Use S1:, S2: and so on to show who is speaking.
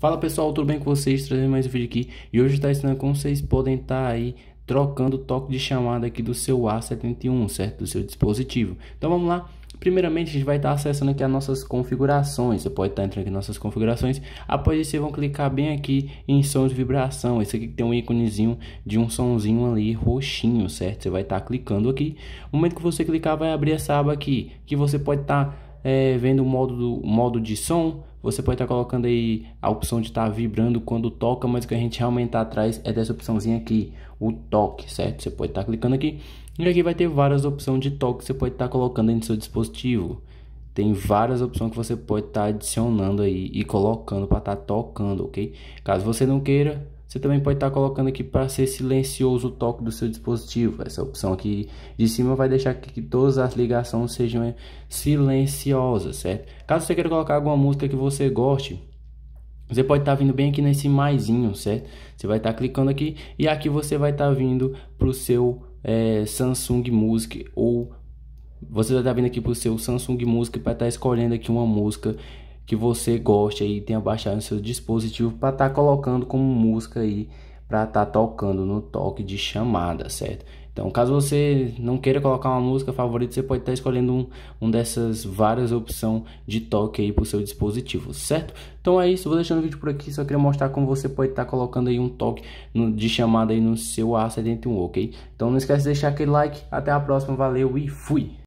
S1: Fala pessoal, tudo bem com vocês? Trazendo mais um vídeo aqui e hoje está ensinando como vocês podem estar tá aí trocando o toque de chamada aqui do seu A71, certo? Do seu dispositivo. Então vamos lá. Primeiramente, a gente vai estar tá acessando aqui as nossas configurações. Você pode estar tá entrando aqui nas nossas configurações. Após isso, vocês vão clicar bem aqui em som de vibração. Esse aqui tem um íconezinho de um somzinho ali roxinho, certo? Você vai estar tá clicando aqui. No momento que você clicar, vai abrir essa aba aqui, que você pode estar tá é, vendo o modo, modo de som, você pode estar tá colocando aí a opção de estar tá vibrando quando toca, mas o que a gente realmente está atrás é dessa opçãozinha aqui, o toque, certo? Você pode estar tá clicando aqui e aqui vai ter várias opções de toque que você pode estar tá colocando em seu dispositivo. Tem várias opções que você pode estar tá adicionando aí e colocando para estar tá tocando, ok? Caso você não queira, você também pode estar tá colocando aqui para ser silencioso o toque do seu dispositivo. Essa opção aqui de cima vai deixar que todas as ligações sejam eh, silenciosas, certo? Caso você queira colocar alguma música que você goste, você pode estar tá vindo bem aqui nesse maisinho, certo? Você vai estar tá clicando aqui e aqui você vai estar tá vindo para o seu é, Samsung Music ou você vai estar vindo aqui para o seu Samsung Music para estar escolhendo aqui uma música que você goste aí, tenha baixado no seu dispositivo para estar tá colocando como música aí, para estar tá tocando no toque de chamada, certo? Então, caso você não queira colocar uma música favorita, você pode estar tá escolhendo um, um dessas várias opções de toque aí para o seu dispositivo, certo? Então é isso, vou deixando o vídeo por aqui, só queria mostrar como você pode estar tá colocando aí um toque no, de chamada aí no seu A71, ok? Então não esquece de deixar aquele like, até a próxima, valeu e fui!